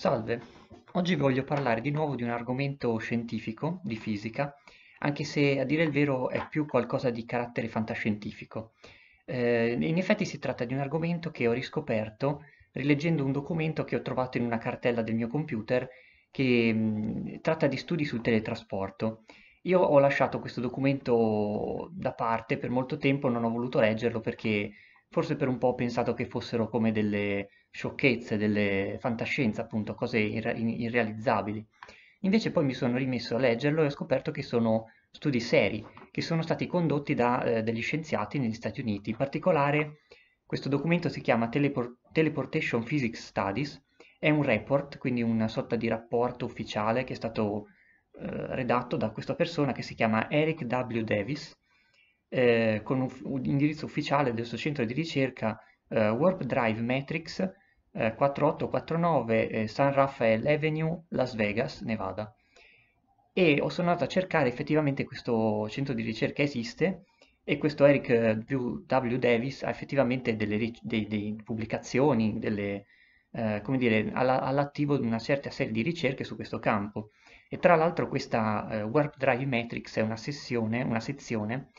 Salve, oggi voglio parlare di nuovo di un argomento scientifico, di fisica, anche se a dire il vero è più qualcosa di carattere fantascientifico. Eh, in effetti si tratta di un argomento che ho riscoperto rileggendo un documento che ho trovato in una cartella del mio computer che mh, mm, tratta di studi sul teletrasporto. Io ho lasciato questo documento da parte per molto tempo, non ho voluto leggerlo perché forse per un po' ho pensato che fossero come delle sciocchezze, delle fantascienze, appunto, cose irre irrealizzabili. Invece poi mi sono rimesso a leggerlo e ho scoperto che sono studi seri, che sono stati condotti da eh, degli scienziati negli Stati Uniti. In particolare questo documento si chiama Telepor Teleportation Physics Studies, è un report, quindi una sorta di rapporto ufficiale che è stato eh, redatto da questa persona che si chiama Eric W. Davis, eh, con un, un indirizzo ufficiale del suo centro di ricerca eh, Warp Drive Matrix 4849 eh, eh, San Rafael Avenue, Las Vegas, Nevada. E sono andato a cercare effettivamente questo centro di ricerca esiste e questo Eric W. Davis ha effettivamente delle, dei, dei pubblicazioni, delle, eh, come dire, all'attivo di una certa serie di ricerche su questo campo. E tra l'altro questa eh, Warp Drive Matrix è una, sessione, una sezione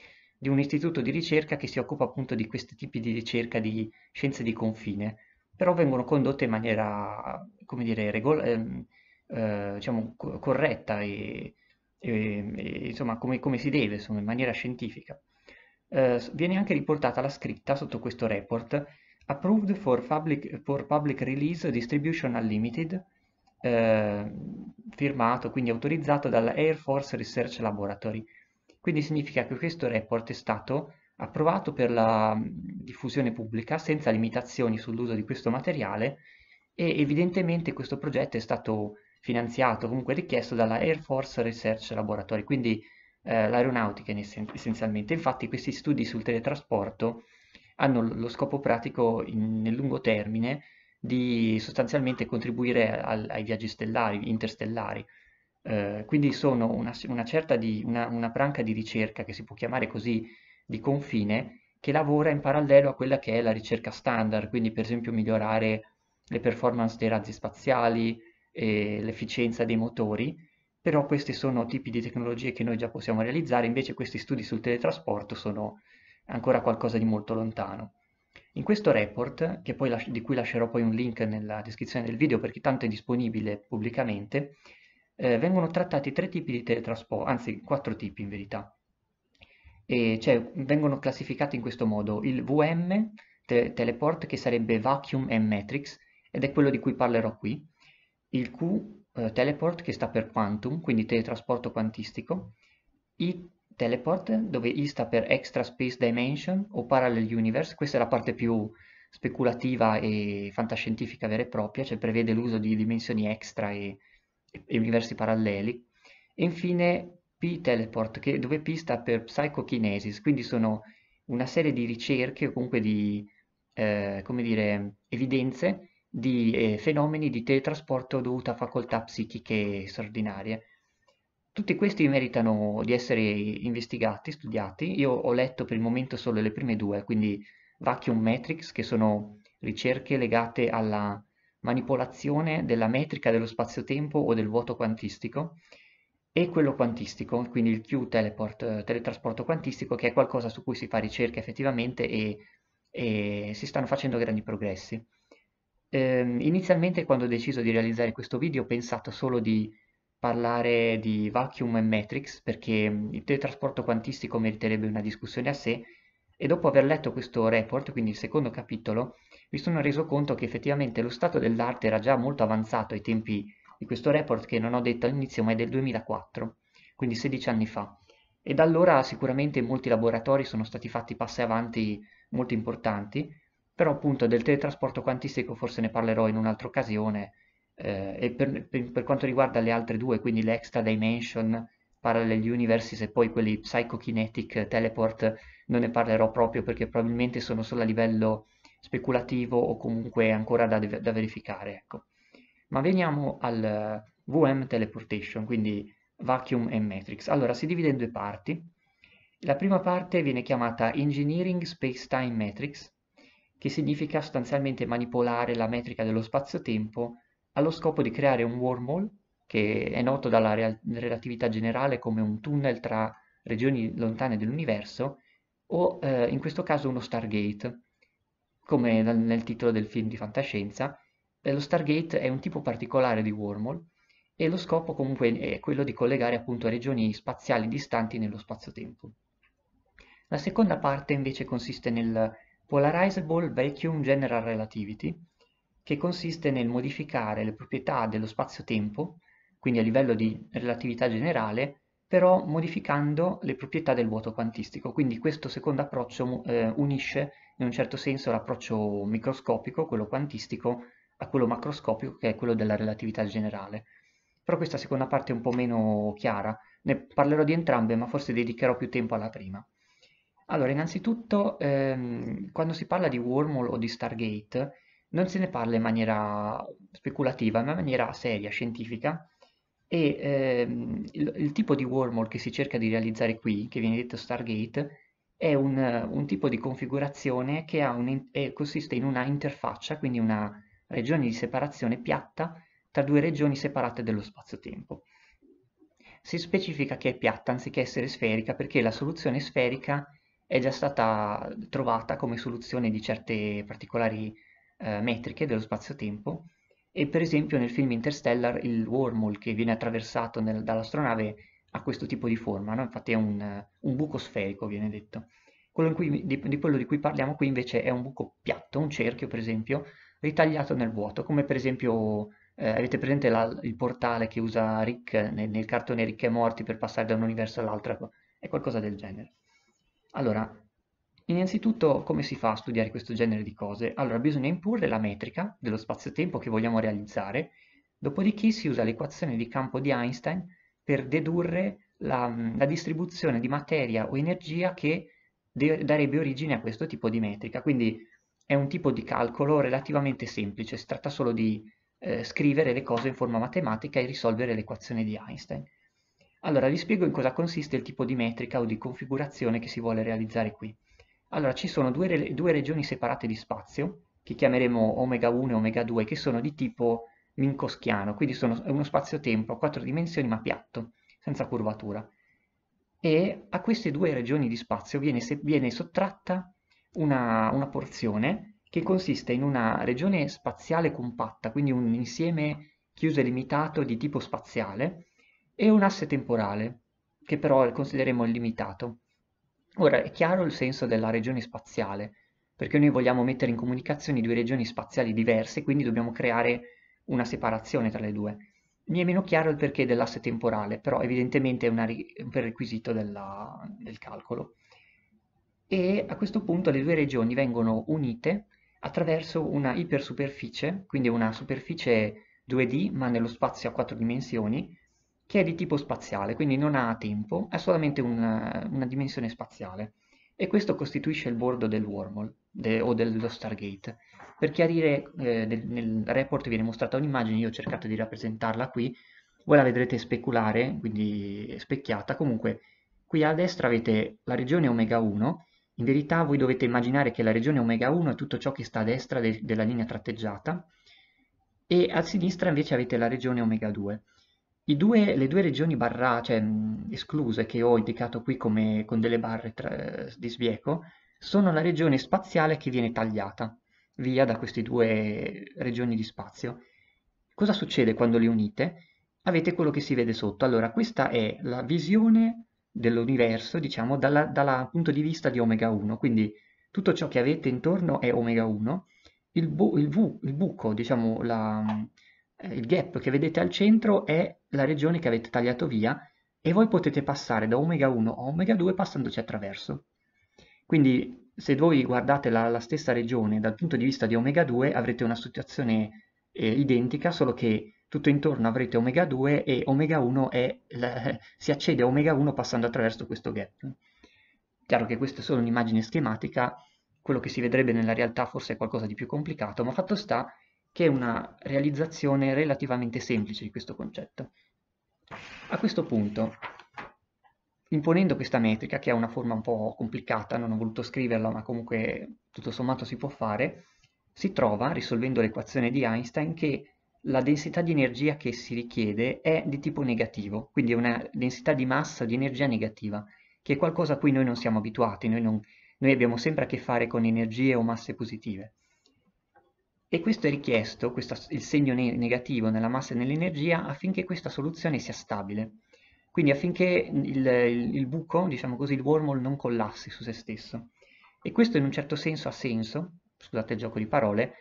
di un istituto di ricerca che si occupa appunto di questi tipi di ricerca di scienze di confine, però vengono condotte in maniera, come dire, regol- ehm, eh, diciamo, corretta e, e, e insomma come, come, si deve, insomma, in maniera scientifica. Eh, viene anche riportata la scritta sotto questo report Approved for Public, for public Release Distribution Unlimited, eh, firmato, quindi autorizzato dalla Air Force Research Laboratory quindi significa che questo report è stato approvato per la mm, diffusione pubblica senza limitazioni sull'uso di questo materiale e evidentemente questo progetto è stato finanziato, comunque richiesto dalla Air Force Research Laboratory, quindi eh, l'aeronautica essenzialmente. Infatti questi studi sul teletrasporto hanno lo scopo pratico in, nel lungo termine di sostanzialmente contribuire al, ai viaggi stellari, interstellari, eh, quindi sono una, una certa di, una, una branca di ricerca che si può chiamare così di confine che lavora in parallelo a quella che è la ricerca standard, quindi per esempio migliorare le performance dei razzi spaziali, l'efficienza dei motori, però questi sono tipi di tecnologie che noi già possiamo realizzare, invece questi studi sul teletrasporto sono ancora qualcosa di molto lontano. In questo report, di cui lascerò poi un link nella descrizione del video perché tanto è disponibile pubblicamente, eh, vengono trattati tre tipi di teletrasporto, anzi quattro tipi in verità. E cioè, vengono classificati in questo modo il VM, te teleport, che sarebbe vacuum and matrix, ed è quello di cui parlerò qui, il Q, eh, teleport, che sta per quantum, quindi teletrasporto quantistico, I, teleport, dove I sta per extra space dimension o parallel universe, questa è la parte più speculativa e fantascientifica vera e propria, cioè prevede l'uso di dimensioni extra e universi paralleli, e infine P-Teleport, dove P sta per Psychokinesis, quindi sono una serie di ricerche o comunque di, eh, come dire, evidenze di eh, fenomeni di teletrasporto dovuti a facoltà psichiche straordinarie. Tutti questi meritano di essere investigati, studiati. Io ho letto per il momento solo le prime due, quindi Vacuum Matrix, che sono ricerche legate alla manipolazione della metrica dello spazio-tempo o del vuoto quantistico, e quello quantistico, quindi il Q-teleport, eh, teletrasporto quantistico, che è qualcosa su cui si fa ricerca effettivamente e, e si stanno facendo grandi progressi. Ehm, inizialmente quando ho deciso di realizzare questo video ho pensato solo di parlare di vacuum e matrix, perché il teletrasporto quantistico meriterebbe una discussione a sé, e dopo aver letto questo report, quindi il secondo capitolo, mi sono reso conto che effettivamente lo stato dell'arte era già molto avanzato ai tempi di questo report che non ho detto all'inizio ma è del 2004, quindi 16 anni fa. E da allora sicuramente in molti laboratori sono stati fatti passi avanti molto importanti, però appunto del teletrasporto quantistico forse ne parlerò in un'altra occasione eh, e per, per, per, quanto riguarda le altre due, quindi l'Extra Dimension, Parallel Universes e poi quelli Psychokinetic Teleport, non ne parlerò proprio perché probabilmente sono solo a livello speculativo o comunque ancora da, da verificare. Ecco. Ma veniamo al VM Teleportation, quindi Vacuum and Matrix. Allora, si divide in due parti. La prima parte viene chiamata Engineering Space-Time Matrix, che significa sostanzialmente manipolare la metrica dello spazio-tempo allo scopo di creare un wormhole, che è noto dalla re relatività generale come un tunnel tra regioni lontane dell'universo, o eh, in questo caso uno Stargate, come nel titolo del film di fantascienza, eh, lo Stargate è un tipo particolare di wormhole e lo scopo comunque è quello di collegare appunto regioni spaziali distanti nello spazio-tempo. La seconda parte invece consiste nel Polarizable Vacuum General Relativity, che consiste nel modificare le proprietà dello spazio-tempo, quindi a livello di relatività generale, però modificando le proprietà del vuoto quantistico. Quindi questo secondo approccio eh, unisce in un certo senso l'approccio microscopico, quello quantistico, a quello macroscopico che è quello della relatività generale. Però questa seconda parte è un po' meno chiara, ne parlerò di entrambe ma forse dedicherò più tempo alla prima. Allora, innanzitutto, ehm, quando si parla di wormhole o di Stargate, non se ne parla in maniera speculativa, ma in maniera seria, scientifica, e ehm, il, il, tipo di wormhole che si cerca di realizzare qui, che viene detto Stargate, è un, un tipo di configurazione che un, eh, consiste in una interfaccia, quindi una regione di separazione piatta tra due regioni separate dello spazio-tempo. Si specifica che è piatta anziché essere sferica perché la soluzione sferica è già stata trovata come soluzione di certe particolari eh, metriche dello spazio-tempo e per esempio nel film Interstellar il wormhole che viene attraversato dall'astronave ha questo tipo di forma, no? infatti è un, un, buco sferico, viene detto. Quello cui, di, di, quello di cui parliamo qui invece è un buco piatto, un cerchio per esempio, ritagliato nel vuoto, come per esempio eh, avete presente la, il portale che usa Rick nel, nel cartone Rick e Morti per passare da un universo all'altro, è qualcosa del genere. Allora, innanzitutto come si fa a studiare questo genere di cose? Allora bisogna imporre la metrica dello spazio-tempo che vogliamo realizzare, dopodiché si usa l'equazione di campo di Einstein per dedurre la, la distribuzione di materia o energia che darebbe origine a questo tipo di metrica. Quindi è un tipo di calcolo relativamente semplice, si tratta solo di eh, scrivere le cose in forma matematica e risolvere l'equazione di Einstein. Allora vi spiego in cosa consiste il tipo di metrica o di configurazione che si vuole realizzare qui. Allora ci sono due, due regioni separate di spazio, che chiameremo omega 1 e omega 2, che sono di tipo minkowskiano, quindi sono, è uno spazio-tempo a quattro dimensioni ma piatto, senza curvatura. E a queste due regioni di spazio viene, se, viene sottratta una, una porzione che consiste in una regione spaziale compatta, quindi un insieme chiuso e limitato di tipo spaziale, e un asse temporale, che però consideriamo limitato. Ora, è chiaro il senso della regione spaziale, perché noi vogliamo mettere in comunicazione due regioni spaziali diverse, quindi dobbiamo creare una separazione tra le due. Mi è meno chiaro il perché dell'asse temporale, però evidentemente è ri- un prerequisito della, del calcolo. E a questo punto le due regioni vengono unite attraverso una ipersuperficie, quindi una superficie 2D ma nello spazio a quattro dimensioni, che è di tipo spaziale, quindi non ha tempo, ha solamente una, una dimensione spaziale. E questo costituisce il bordo del wormhole de, o dello Stargate. Per chiarire, eh, nel, nel report viene mostrata un'immagine, io ho cercato di rappresentarla qui, voi la vedrete speculare, quindi specchiata, comunque qui a destra avete la regione omega 1, in verità voi dovete immaginare che la regione omega 1 è tutto ciò che sta a destra de della linea tratteggiata e a sinistra invece avete la regione omega 2. Due, le due regioni barra, cioè, escluse che ho indicato qui come, con delle barre tra, eh, di sbieco sono la regione spaziale che viene tagliata via da queste due regioni di spazio. Cosa succede quando le unite? Avete quello che si vede sotto. Allora, questa è la visione dell'universo, diciamo, dal punto di vista di omega 1, quindi tutto ciò che avete intorno è omega 1, il, bu, il, bu, il buco, diciamo, la, eh, il gap che vedete al centro è la regione che avete tagliato via e voi potete passare da omega 1 a omega 2 passandoci attraverso. Quindi se voi guardate la, la, stessa regione dal punto di vista di omega 2 avrete una situazione eh, identica, solo che tutto intorno avrete omega 2 e omega 1 è, la, si accede a omega 1 passando attraverso questo gap. Chiaro che questa è solo un'immagine schematica, quello che si vedrebbe nella realtà forse è qualcosa di più complicato, ma fatto sta che è una realizzazione relativamente semplice di questo concetto. A questo punto imponendo questa metrica, che ha una forma un po' complicata, non ho voluto scriverla, ma comunque tutto sommato si può fare, si trova, risolvendo l'equazione di Einstein, che la densità di energia che si richiede è di tipo negativo, quindi è una densità di massa di energia negativa, che è qualcosa a cui noi non siamo abituati, noi, non, noi abbiamo sempre a che fare con energie o masse positive. E questo è richiesto, questo, il segno negativo nella massa e nell'energia, affinché questa soluzione sia stabile quindi affinché il, il, il buco, diciamo così, il wormhole non collassi su se stesso. E questo in un certo senso ha senso, scusate il gioco di parole,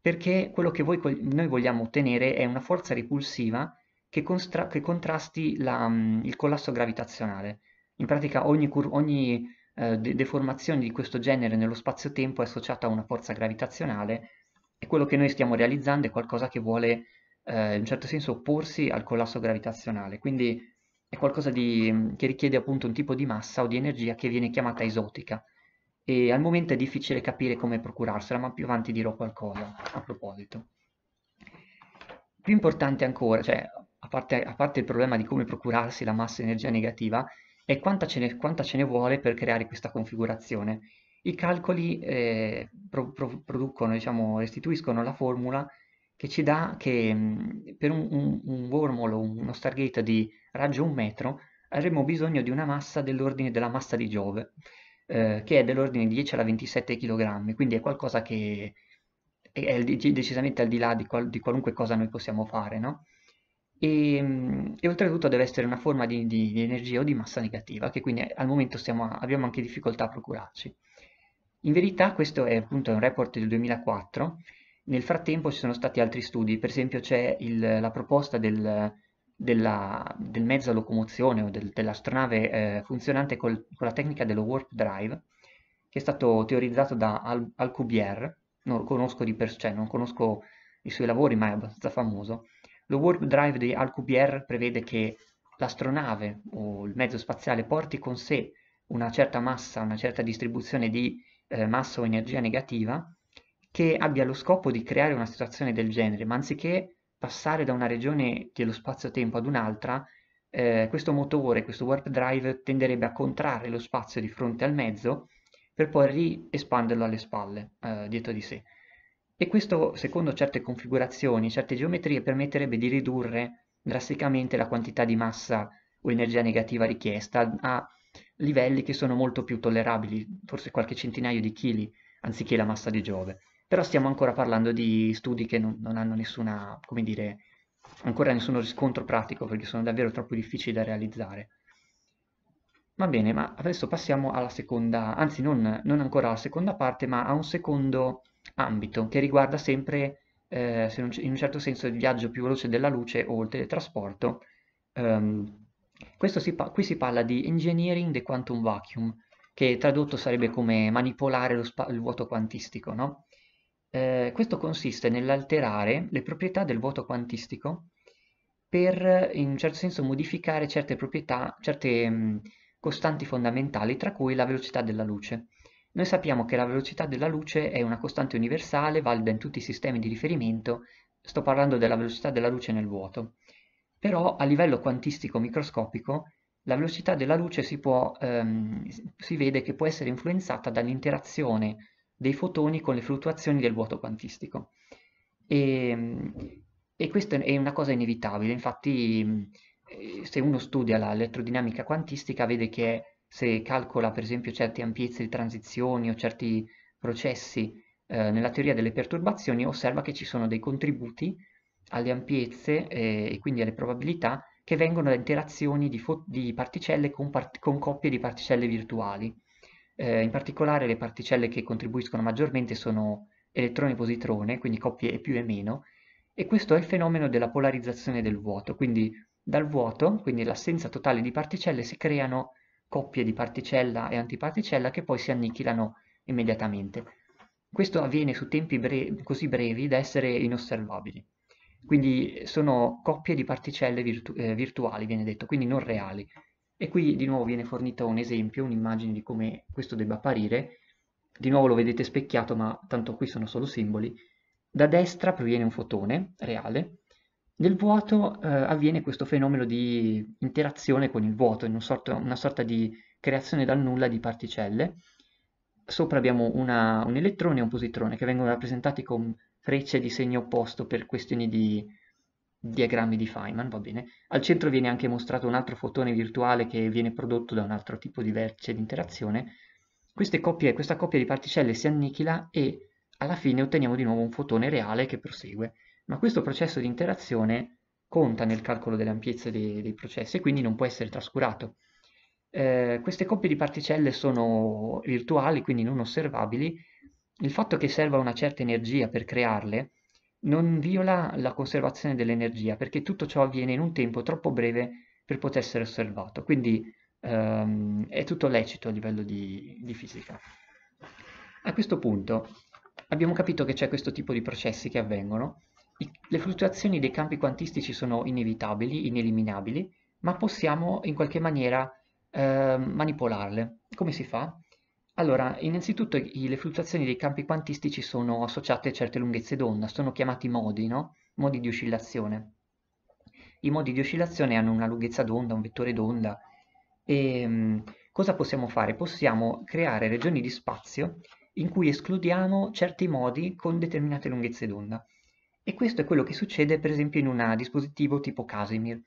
perché quello che voi, noi vogliamo ottenere è una forza ripulsiva che, constra, che contrasti la, mm, il collasso gravitazionale. In pratica ogni, ogni eh, de deformazione di questo genere nello spazio-tempo è associata a una forza gravitazionale e quello che noi stiamo realizzando è qualcosa che vuole eh, in un certo senso opporsi al collasso gravitazionale. Quindi è qualcosa di, che richiede appunto un tipo di massa o di energia che viene chiamata esotica e al momento è difficile capire come procurarsela, ma più avanti dirò qualcosa a proposito. Più importante ancora, cioè a parte, a parte il problema di come procurarsi la massa energia negativa, è quanta ce ne, quanta ce ne vuole per creare questa configurazione. I calcoli eh, pro, pro, producono, diciamo, restituiscono la formula che ci dà che mhmm, per un, un, un wormhole o uno Stargate di raggio un metro avremmo bisogno di una massa dell'ordine della massa di Giove, eh, che è dell'ordine di 10 alla 27 kg, quindi è qualcosa che è decisamente al di là di, qual, di qualunque cosa noi possiamo fare, no? E, mhmm, e, oltretutto deve essere una forma di, di, di, energia o di massa negativa, che quindi al momento a, abbiamo anche difficoltà a procurarci. In verità questo è appunto un report del 2004 nel frattempo ci sono stati altri studi, per esempio c'è la proposta del, della, del mezzo a locomozione o del, dell'astronave eh, funzionante col, con la tecnica dello warp drive, che è stato teorizzato da Al, Alcubierre, non conosco, di per, cioè, non conosco i suoi lavori ma è abbastanza famoso. Lo warp drive di Alcubierre prevede che l'astronave o il mezzo spaziale porti con sé una certa massa, una certa distribuzione di eh, massa o energia negativa che abbia lo scopo di creare una situazione del genere, ma anziché passare da una regione dello spazio-tempo ad un'altra, eh, questo motore, questo warp drive, tenderebbe a contrarre lo spazio di fronte al mezzo per poi riespanderlo alle spalle, eh, dietro di sé. E questo, secondo certe configurazioni, certe geometrie, permetterebbe di ridurre drasticamente la quantità di massa o energia negativa richiesta a livelli che sono molto più tollerabili, forse qualche centinaio di chili, anziché la massa di Giove. Però stiamo ancora parlando di studi che non, non hanno nessuna, come dire, ancora nessun riscontro pratico perché sono davvero troppo difficili da realizzare. Va bene, ma adesso passiamo alla seconda, anzi non, non ancora alla seconda parte, ma a un secondo ambito che riguarda sempre, eh, in un certo senso, il viaggio più veloce della luce o il teletrasporto. Um, si qui si parla di Engineering the Quantum Vacuum, che tradotto sarebbe come manipolare il vuoto quantistico, no? Eh, questo consiste nell'alterare le proprietà del vuoto quantistico per in un certo senso modificare certe proprietà, certe mh, mm, costanti fondamentali, tra cui la velocità della luce. Noi sappiamo che la velocità della luce è una costante universale, valida in tutti i sistemi di riferimento, sto parlando della velocità della luce nel vuoto. Però a livello quantistico microscopico la velocità della luce si, può, ehm, si vede che può essere influenzata dall'interazione dei fotoni con le fluttuazioni del vuoto quantistico. E, ehm, e questa è una cosa inevitabile, infatti mm, eh, se uno studia l'elettrodinamica quantistica vede che se calcola per esempio certe ampiezze di transizioni o certi processi eh, nella teoria delle perturbazioni osserva che ci sono dei contributi alle ampiezze eh, e quindi alle probabilità che vengono da interazioni di, di particelle con, part con coppie di particelle virtuali. Eh, in particolare le particelle che contribuiscono maggiormente sono elettrone e positrone, quindi coppie E più e meno, e questo è il fenomeno della polarizzazione del vuoto, quindi dal vuoto, quindi l'assenza totale di particelle, si creano coppie di particella e antiparticella che poi si annichilano immediatamente. Questo avviene su tempi brevi, così brevi da essere inosservabili. Quindi sono coppie di particelle virtu eh, virtuali, viene detto, quindi non reali, e qui di nuovo viene fornito un esempio, un'immagine di come questo debba apparire. Di nuovo lo vedete specchiato, ma tanto qui sono solo simboli. Da destra proviene un fotone reale. Nel vuoto eh, avviene questo fenomeno di interazione con il vuoto, in una sorta, una sorta di creazione dal nulla di particelle. Sopra abbiamo una, un elettrone e un positrone che vengono rappresentati con frecce di segno opposto per questioni di diagrammi di Feynman, va bene. Al centro viene anche mostrato un altro fotone virtuale che viene prodotto da un altro tipo di vertice di interazione. Coppie, questa coppia di particelle si annichila e alla fine otteniamo di nuovo un fotone reale che prosegue. Ma questo processo di interazione conta nel calcolo delle ampiezze dei, dei processi e quindi non può essere trascurato. Eh, queste coppie di particelle sono virtuali, quindi non osservabili. Il fatto che serva una certa energia per crearle non viola la conservazione dell'energia perché tutto ciò avviene in un tempo troppo breve per poter essere osservato, quindi ehm, è tutto lecito a livello di, di fisica. A questo punto abbiamo capito che c'è questo tipo di processi che avvengono, I, le fluttuazioni dei campi quantistici sono inevitabili, ineliminabili, ma possiamo in qualche maniera eh, manipolarle. Come si fa? Allora, innanzitutto le fluttuazioni dei campi quantistici sono associate a certe lunghezze d'onda, sono chiamati modi, no? Modi di oscillazione. I modi di oscillazione hanno una lunghezza d'onda, un vettore d'onda. E ehm, mh, cosa possiamo fare? Possiamo creare regioni di spazio in cui escludiamo certi modi con determinate lunghezze d'onda. E questo è quello che succede per esempio in un dispositivo tipo Casimir.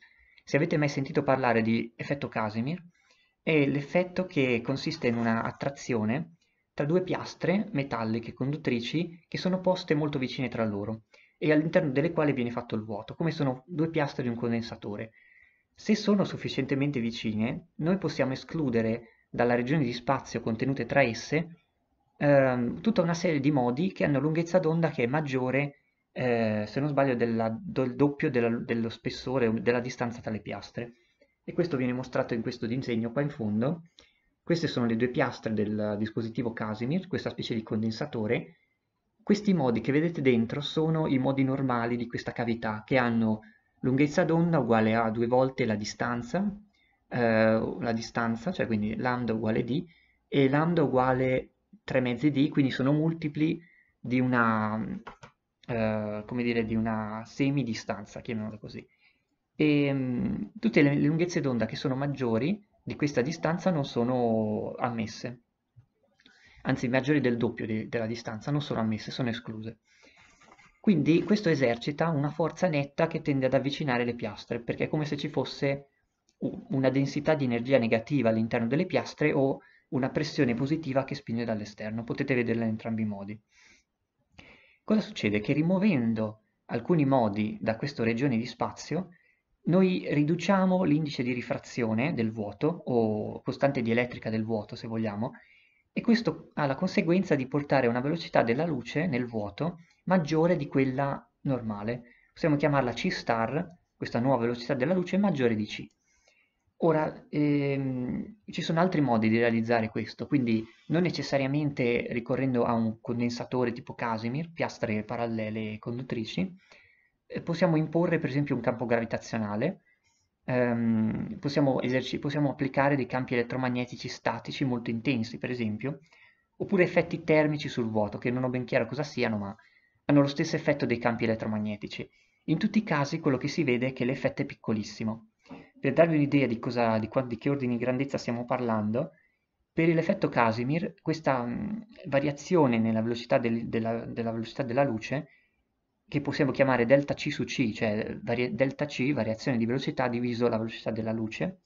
Se avete mai sentito parlare di effetto Casimir, è l'effetto che consiste in una attrazione tra due piastre metalliche conduttrici che sono poste molto vicine tra loro e all'interno delle quali viene fatto il vuoto, come sono due piastre di un condensatore. Se sono sufficientemente vicine, noi possiamo escludere dalla regione di spazio contenute tra esse ehm, tutta una serie di modi che hanno lunghezza d'onda che è maggiore, eh, se non sbaglio, della, del doppio della, dello spessore o della distanza tra le piastre e questo viene mostrato in questo disegno qua in fondo. Queste sono le due piastre del dispositivo Casimir, questa specie di condensatore. Questi modi che vedete dentro sono i modi normali di questa cavità, che hanno lunghezza d'onda uguale a due volte la distanza, eh, la distanza, cioè quindi lambda uguale d, e lambda uguale 3 mezzi d, quindi sono multipli di una, eh, come dire, di una semidistanza, chiamiamola così e ehm, tutte le lunghezze d'onda che sono maggiori di questa distanza non sono ammesse, anzi maggiori del doppio di, della distanza non sono ammesse, sono escluse. Quindi questo esercita una forza netta che tende ad avvicinare le piastre, perché è come se ci fosse una densità di energia negativa all'interno delle piastre o una pressione positiva che spinge dall'esterno, potete vederla in entrambi i modi. Cosa succede? Che rimuovendo alcuni modi da questa regione di spazio, noi riduciamo l'indice di rifrazione del vuoto, o costante dielettrica del vuoto se vogliamo, e questo ha la conseguenza di portare una velocità della luce nel vuoto maggiore di quella normale. Possiamo chiamarla C star, questa nuova velocità della luce, maggiore di C. Ora, ehm, ci sono altri modi di realizzare questo, quindi non necessariamente ricorrendo a un condensatore tipo Casimir, piastre parallele conduttrici, eh, possiamo imporre per esempio un campo gravitazionale, ehm, possiamo, possiamo applicare dei campi elettromagnetici statici molto intensi per esempio, oppure effetti termici sul vuoto, che non ho ben chiaro cosa siano, ma hanno lo stesso effetto dei campi elettromagnetici. In tutti i casi quello che si vede è che l'effetto è piccolissimo. Per darvi un'idea di, di, di che ordine di grandezza stiamo parlando, per l'effetto Casimir questa mh, variazione nella velocità, del, della, della velocità della luce che possiamo chiamare delta C su C, cioè delta C, variazione di velocità, diviso la velocità della luce,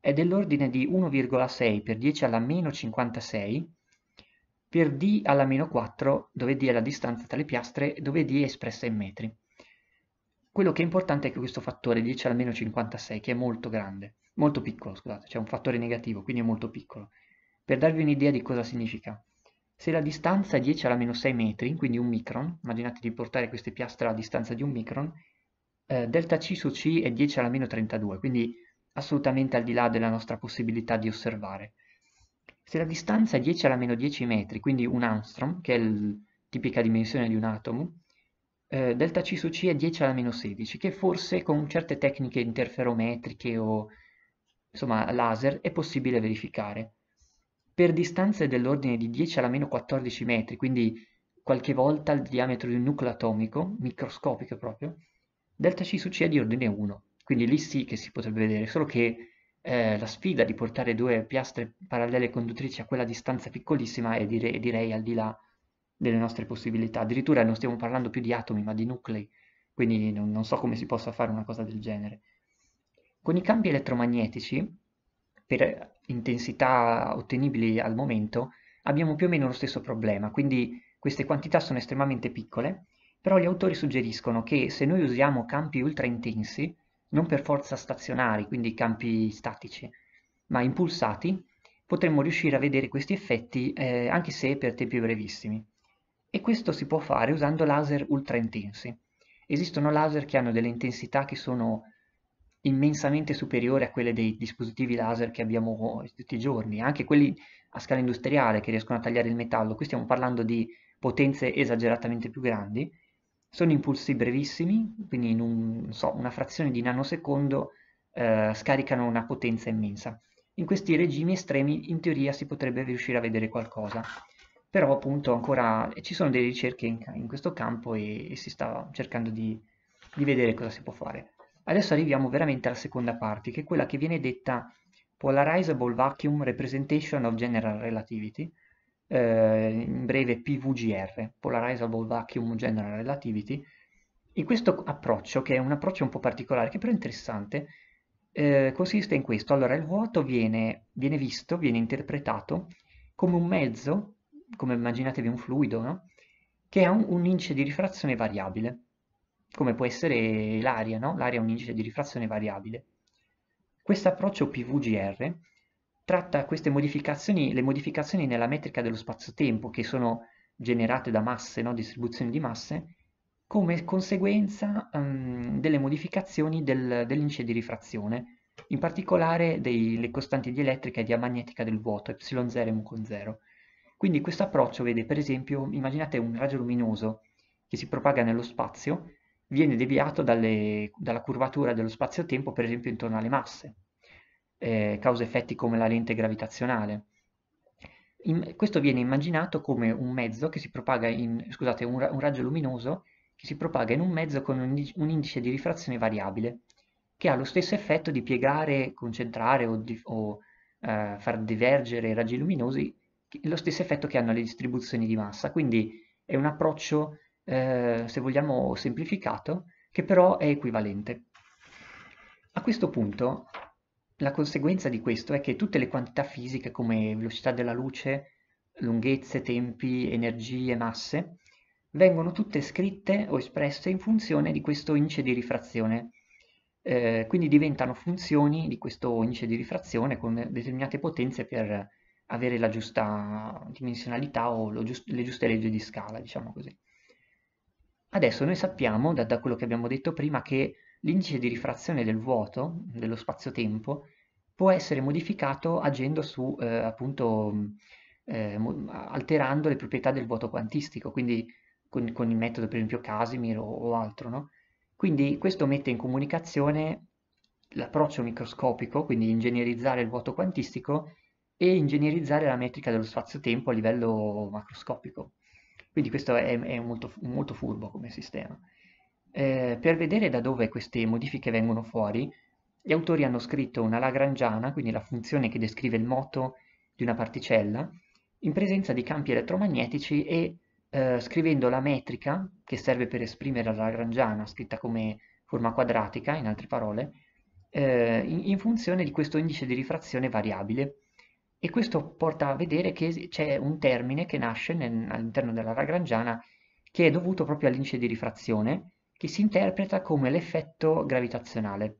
è dell'ordine di 1,6 per 10 alla meno 56 per d alla meno 4, dove d è la distanza tra le piastre, dove d è espressa in metri. Quello che è importante è che questo fattore 10 alla meno 56, che è molto grande, molto piccolo, scusate, c'è cioè un fattore negativo, quindi è molto piccolo. Per darvi un'idea di cosa significa, se la distanza è 10 alla meno 6 metri, quindi un micron, immaginate di portare queste piastre alla distanza di un micron, eh, delta C su C è 10 alla meno 32, quindi assolutamente al di là della nostra possibilità di osservare. Se la distanza è 10 alla meno 10 metri, quindi un angstrom, che è la tipica dimensione di un atomo, eh, delta C su C è 10 alla meno 16, che forse con certe tecniche interferometriche o insomma laser è possibile verificare per distanze dell'ordine di 10 alla meno 14 metri, quindi qualche volta il diametro di un nucleo atomico, microscopico proprio, delta C su C è di ordine 1. Quindi lì sì che si potrebbe vedere, solo che eh, la sfida di portare due piastre parallele conduttrici a quella distanza piccolissima è dire, direi al di là delle nostre possibilità. Addirittura non stiamo parlando più di atomi, ma di nuclei, quindi non, non so come si possa fare una cosa del genere. Con i campi elettromagnetici per intensità ottenibili al momento abbiamo più o meno lo stesso problema, quindi queste quantità sono estremamente piccole, però gli autori suggeriscono che se noi usiamo campi ultra intensi, non per forza stazionari, quindi campi statici, ma impulsati, potremmo riuscire a vedere questi effetti eh, anche se per tempi brevissimi. E questo si può fare usando laser ultra intensi. Esistono laser che hanno delle intensità che sono immensamente superiore a quelle dei dispositivi laser che abbiamo tutti i giorni, anche quelli a scala industriale che riescono a tagliare il metallo, qui stiamo parlando di potenze esageratamente più grandi, sono impulsi brevissimi, quindi in un, so, una frazione di nanosecondo eh, scaricano una potenza immensa. In questi regimi estremi in teoria si potrebbe riuscire a vedere qualcosa, però appunto ancora eh, ci sono delle ricerche in, in questo campo e, e si sta cercando di, di vedere cosa si può fare. Adesso arriviamo veramente alla seconda parte, che è quella che viene detta Polarizable Vacuum Representation of General Relativity, eh, in breve PVGR, Polarizable Vacuum General Relativity, e questo approccio, che è un approccio un po' particolare, che però è interessante, eh, consiste in questo. Allora, il vuoto viene, viene, visto, viene interpretato come un mezzo, come immaginatevi un fluido, no? che ha un, un indice di rifrazione variabile come può essere l'aria, no? l'area è un indice di rifrazione variabile. Questo approccio PVGR tratta queste modificazioni, le modificazioni nella metrica dello spazio-tempo che sono generate da masse, no? distribuzioni di masse, come conseguenza um, delle modificazioni del, dell'indice di rifrazione, in particolare delle costanti di elettrica e diamagnetica del vuoto, ε0 e μ0. Quindi questo approccio vede, per esempio, immaginate un raggio luminoso che si propaga nello spazio viene deviato dalle, dalla curvatura dello spazio-tempo, per esempio intorno alle masse, eh, causa effetti come la lente gravitazionale. In, questo viene immaginato come un mezzo che si propaga in, scusate, un, un raggio luminoso che si propaga in un mezzo con un, un indice di rifrazione variabile, che ha lo stesso effetto di piegare, concentrare o, di, o eh, far divergere i raggi luminosi, lo stesso effetto che hanno le distribuzioni di massa. Quindi è un approccio eh, se vogliamo semplificato, che però è equivalente. A questo punto la conseguenza di questo è che tutte le quantità fisiche come velocità della luce, lunghezze, tempi, energie, masse, vengono tutte scritte o espresse in funzione di questo indice di rifrazione. Eh, quindi diventano funzioni di questo indice di rifrazione con determinate potenze per avere la giusta dimensionalità o giust le giuste leggi di scala, diciamo così. Adesso noi sappiamo, da, da quello che abbiamo detto prima, che l'indice di rifrazione del vuoto, dello spazio-tempo, può essere modificato agendo su, eh, appunto, mm, eh, alterando le proprietà del vuoto quantistico, quindi con, con il metodo per esempio Casimir o, o altro, no? Quindi questo mette in comunicazione l'approccio microscopico, quindi ingegnerizzare il vuoto quantistico, e ingegnerizzare la metrica dello spazio-tempo a livello macroscopico. Quindi questo è, è molto, molto, furbo come sistema. Eh, per vedere da dove queste modifiche vengono fuori, gli autori hanno scritto una lagrangiana, quindi la funzione che descrive il moto di una particella, in presenza di campi elettromagnetici e eh, scrivendo la metrica, che serve per esprimere la lagrangiana, scritta come forma quadratica, in altre parole, eh, in, in funzione di questo indice di rifrazione variabile, e questo porta a vedere che c'è un termine che nasce all'interno della lagrangiana che è dovuto proprio all'indice di rifrazione, che si interpreta come l'effetto gravitazionale.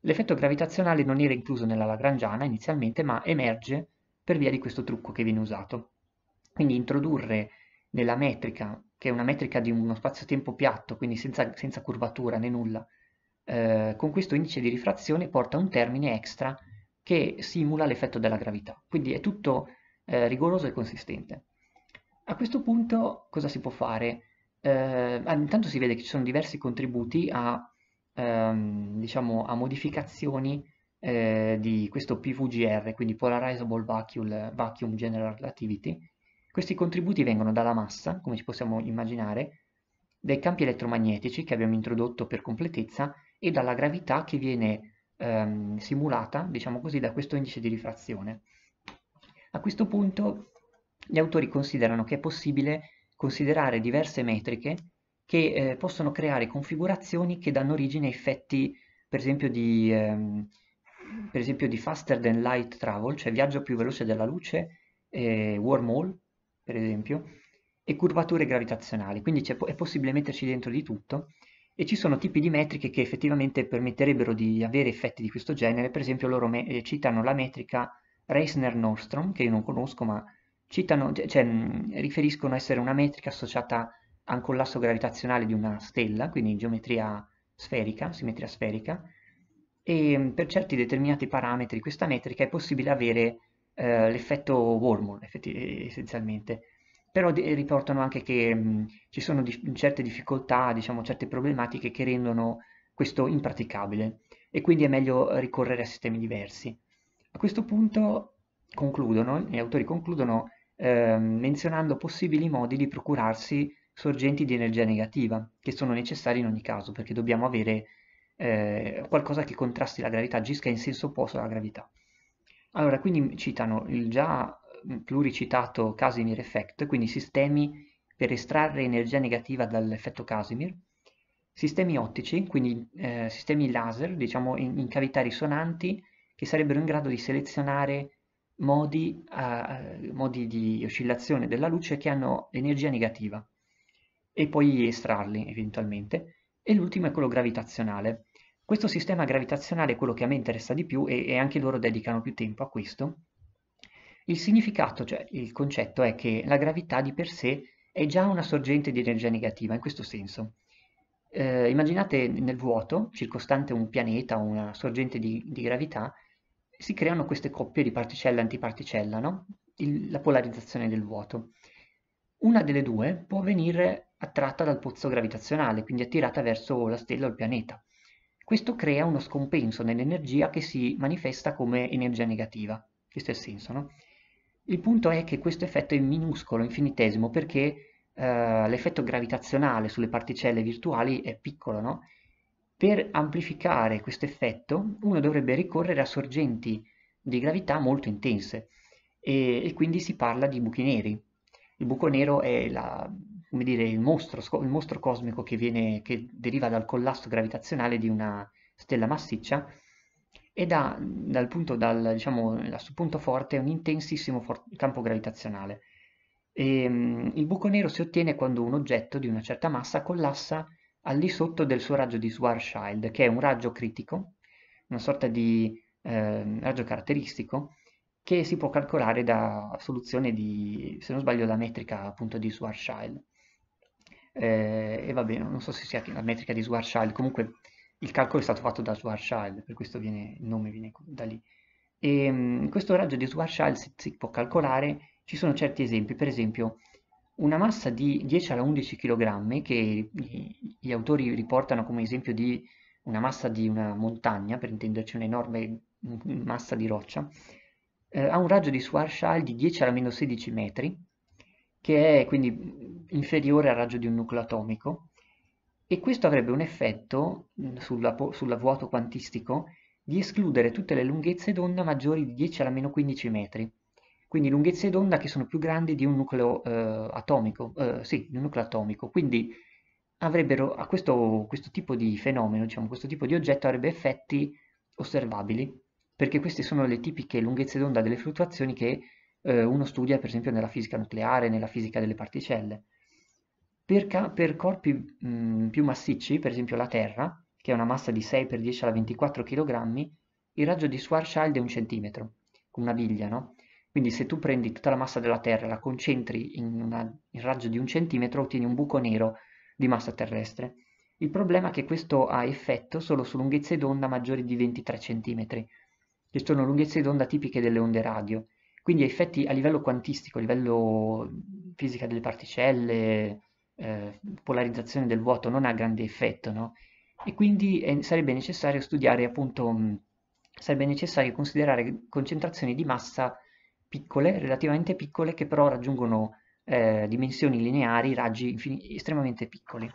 L'effetto gravitazionale non era incluso nella lagrangiana inizialmente, ma emerge per via di questo trucco che viene usato. Quindi introdurre nella metrica, che è una metrica di uno spazio-tempo piatto, quindi senza, senza curvatura né nulla, eh, con questo indice di rifrazione porta un termine extra che simula l'effetto della gravità. Quindi è tutto eh, rigoroso e consistente. A questo punto cosa si può fare? Eh, ah, intanto si vede che ci sono diversi contributi a, ehm, diciamo, a modificazioni eh, di questo PVGR, quindi Polarizable Vacuum, Vacuum General Relativity. Questi contributi vengono dalla massa, come ci possiamo immaginare, dai campi elettromagnetici che abbiamo introdotto per completezza e dalla gravità che viene ehm, simulata, diciamo così, da questo indice di rifrazione. A questo punto gli autori considerano che è possibile considerare diverse metriche che eh, possono creare configurazioni che danno origine a effetti, per esempio, di, ehm, per esempio, di faster than light travel, cioè viaggio più veloce della luce, eh, wormhole, per esempio, e curvature gravitazionali. Quindi è, po è possibile metterci dentro di tutto e ci sono tipi di metriche che effettivamente permetterebbero di avere effetti di questo genere, per esempio loro eh, citano la metrica Reisner-Nordstrom, che io non conosco, ma citano, cioè, mm, riferiscono essere una metrica associata a un collasso gravitazionale di una stella, quindi in geometria sferica, simmetria sferica, e mm, per certi determinati parametri questa metrica è possibile avere eh, l'effetto wormhole, eh, essenzialmente, però riportano anche che mh, ci sono di certe difficoltà, diciamo certe problematiche che rendono questo impraticabile e quindi è meglio ricorrere a sistemi diversi. A questo punto concludono, gli autori concludono eh, menzionando possibili modi di procurarsi sorgenti di energia negativa, che sono necessari in ogni caso, perché dobbiamo avere eh, qualcosa che contrasti la gravità, agisca in senso opposto alla gravità. Allora, quindi citano il già Mm, pluricitato Casimir Effect, quindi sistemi per estrarre energia negativa dall'effetto Casimir, sistemi ottici, quindi eh, sistemi laser, diciamo in, in, cavità risonanti, che sarebbero in grado di selezionare modi, eh, modi di oscillazione della luce che hanno energia negativa e poi estrarli eventualmente. E l'ultimo è quello gravitazionale. Questo sistema gravitazionale è quello che a me interessa di più e, e anche loro dedicano più tempo a questo, il significato, cioè il concetto, è che la gravità di per sé è già una sorgente di energia negativa, in questo senso. Eh, immaginate nel vuoto, circostante un pianeta o una sorgente di, di, gravità, si creano queste coppie di particella antiparticella, no? il, la polarizzazione del vuoto. Una delle due può venire attratta dal pozzo gravitazionale, quindi attirata verso la stella o il pianeta. Questo crea uno scompenso nell'energia che si manifesta come energia negativa. Questo è il senso, no? Il punto è che questo effetto è minuscolo, infinitesimo, perché eh, l'effetto gravitazionale sulle particelle virtuali è piccolo, no? Per amplificare questo effetto uno dovrebbe ricorrere a sorgenti di gravità molto intense e, e quindi si parla di buchi neri. Il buco nero è la, dire, il, mostro, il, mostro, cosmico che, viene, che deriva dal collasso gravitazionale di una stella massiccia e ha dal punto, dal, diciamo, dal suo punto forte un intensissimo for- campo gravitazionale. E, um, il buco nero si ottiene quando un oggetto di una certa massa collassa al di sotto del suo raggio di Schwarzschild, che è un raggio critico, una sorta di eh, raggio caratteristico, che si può calcolare da soluzione di, se non sbaglio, la metrica appunto di Schwarzschild. Eh, e va bene, non so se sia la metrica di Schwarzschild, comunque il calcolo è stato fatto da Schwarzschild, per questo viene, il nome viene da lì. E ehm, questo raggio di Schwarzschild si, si, può calcolare, ci sono certi esempi, per esempio una massa di 10 alla 11 kg che gli autori riportano come esempio di una massa di una montagna, per intenderci un'enorme massa di roccia, eh, ha un raggio di Schwarzschild di 10 alla meno 16 metri, che è quindi inferiore al raggio di un nucleo atomico, e questo avrebbe un effetto mm, sulla, sulla vuoto quantistico di escludere tutte le lunghezze d'onda maggiori di 10 alla meno 15 metri, quindi lunghezze d'onda che sono più grandi di un nucleo eh, atomico, eh, sì, di un nucleo atomico, quindi avrebbero a questo, questo tipo di fenomeno, diciamo, questo tipo di oggetto avrebbe effetti osservabili, perché queste sono le tipiche lunghezze d'onda delle fluttuazioni che eh, uno studia per esempio nella fisica nucleare, nella fisica delle particelle. Per, ca- per corpi mh, mhmm, più massicci, per esempio la Terra, che è una massa di 6 per 10 alla 24 kg, il raggio di Schwarzschild è un centimetro, una biglia, no? Quindi se tu prendi tutta la massa della Terra e la concentri in, una, in raggio di un centimetro, ottieni un buco nero di massa terrestre. Il problema è che questo ha effetto solo su lunghezze d'onda maggiori di 23 cm, che sono lunghezze d'onda tipiche delle onde radio, quindi ha effetti a livello quantistico, a livello mhmm, fisica delle particelle, eh, polarizzazione del vuoto non ha grande effetto, no? E quindi è, eh, sarebbe necessario studiare appunto, mh, mm, sarebbe necessario considerare concentrazioni di massa piccole, relativamente piccole, che però raggiungono eh, dimensioni lineari, raggi estremamente piccoli.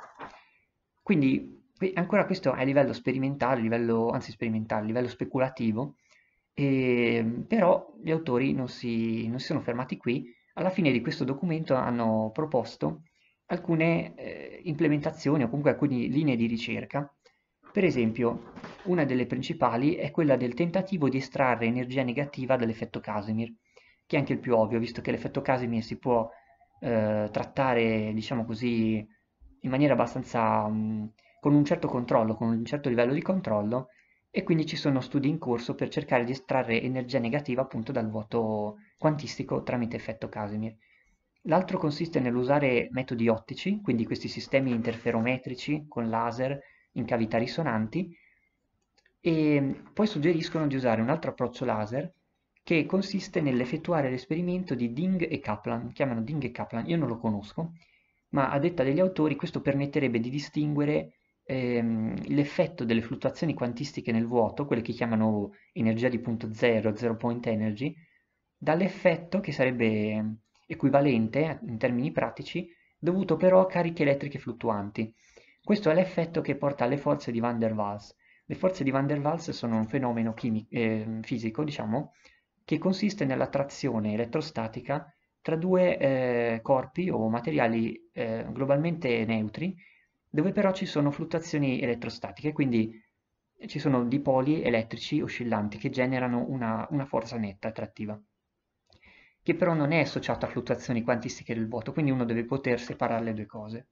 Quindi ancora questo è a livello sperimentale, a livello, anzi sperimentale, a livello speculativo, e, ehm, però gli autori non si, non si sono fermati qui, alla fine di questo documento hanno proposto alcune eh, implementazioni o comunque alcune linee di ricerca. Per esempio, una delle principali è quella del tentativo di estrarre energia negativa dall'effetto Casimir, che è anche il più ovvio, visto che l'effetto Casimir si può eh, trattare, diciamo così, in maniera abbastanza mh, mm, con un certo controllo, con un certo livello di controllo, e quindi ci sono studi in corso per cercare di estrarre energia negativa appunto dal vuoto quantistico tramite effetto Casimir. L'altro consiste nell'usare metodi ottici, quindi questi sistemi interferometrici con laser in cavità risonanti, e mm, poi suggeriscono di usare un altro approccio laser che consiste nell'effettuare l'esperimento di Ding e Kaplan, chiamano Ding e Kaplan, io non lo conosco, ma a detta degli autori questo permetterebbe di distinguere ehm, l'effetto delle fluttuazioni quantistiche nel vuoto, quelle che chiamano energia di punto zero, zero point energy, dall'effetto che sarebbe equivalente in termini pratici dovuto però a cariche elettriche fluttuanti. Questo è l'effetto che porta alle forze di Van der Waals. Le forze di Van der Waals sono un fenomeno eh, fisico, diciamo, che consiste nella trazione elettrostatica tra due eh, corpi o materiali eh, globalmente neutri, dove però ci sono fluttuazioni elettrostatiche, quindi ci sono dipoli elettrici oscillanti che generano una, una forza netta attrattiva che però non è associato a fluttuazioni quantistiche del vuoto, quindi uno deve poter separare le due cose.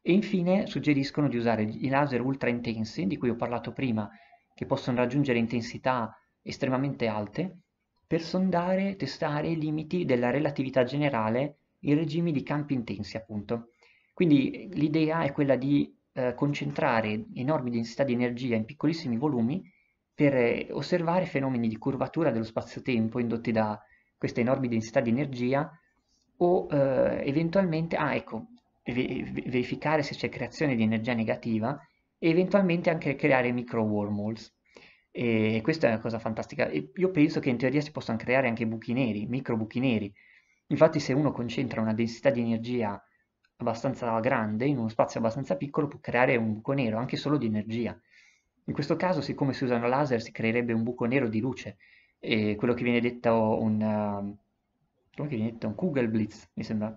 E infine suggeriscono di usare i laser ultra intensi, di cui ho parlato prima, che possono raggiungere intensità estremamente alte, per sondare testare i limiti della relatività generale in regimi di campi intensi, appunto. Quindi l'idea è quella di eh, concentrare enormi densità di energia in piccolissimi volumi per eh, osservare fenomeni di curvatura dello spazio-tempo indotti da queste enormi densità di energia o eh, eventualmente, ah ecco, verificare se c'è creazione di energia negativa e eventualmente anche creare micro wormholes. E questa è una cosa fantastica. io penso che in teoria si possano creare anche buchi neri, micro buchi neri. Infatti se uno concentra una densità di energia abbastanza grande in uno spazio abbastanza piccolo può creare un buco nero, anche solo di energia. In questo caso, siccome si usano laser, si creerebbe un buco nero di luce e quello che viene detto un, um, come viene detto? un Kugelblitz, mi sembra.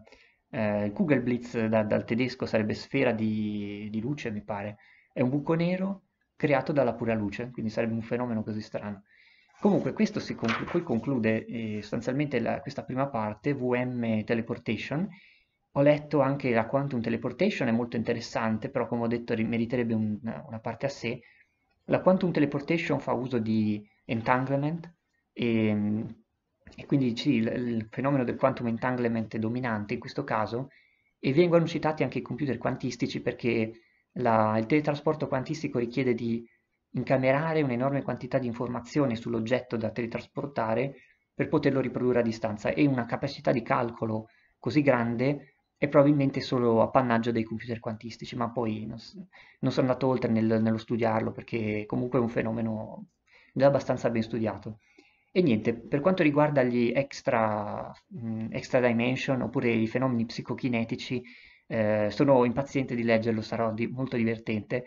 Eh, il Kugelblitz da, dal tedesco sarebbe sfera di, di luce, mi pare. È un buco nero creato dalla pura luce, quindi sarebbe un fenomeno così strano. Comunque questo si conclu poi conclude eh, sostanzialmente la, questa prima parte, VM Teleportation. Ho letto anche la Quantum Teleportation, è molto interessante, però come ho detto meriterebbe un, una parte a sé. La Quantum Teleportation fa uso di entanglement, e, ehm, e quindi sì, il, il, fenomeno del quantum entanglement è dominante in questo caso e vengono citati anche i computer quantistici perché la, il teletrasporto quantistico richiede di incamerare un'enorme quantità di informazioni sull'oggetto da teletrasportare per poterlo riprodurre a distanza e una capacità di calcolo così grande è probabilmente solo appannaggio dei computer quantistici, ma poi non, non sono andato oltre nel, nello studiarlo perché comunque è un fenomeno già abbastanza ben studiato. E niente, per quanto riguarda gli extra, mh, extra dimension oppure i fenomeni psicochinetici, eh, sono impaziente di leggerlo, sarà di, molto divertente,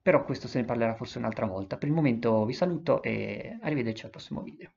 però questo se ne parlerà forse un'altra volta. Per il momento vi saluto e arrivederci al prossimo video.